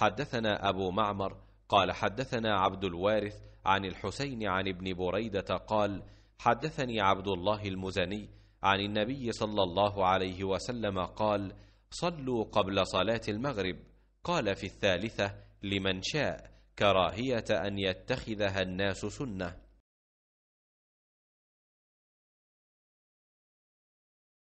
حدثنا أبو معمر قال حدثنا عبد الوارث عن الحسين عن ابن بريدة قال حدثني عبد الله المزني عن النبي صلى الله عليه وسلم قال صلوا قبل صلاة المغرب قال في الثالثة لمن شاء كراهية أن يتخذها الناس سنة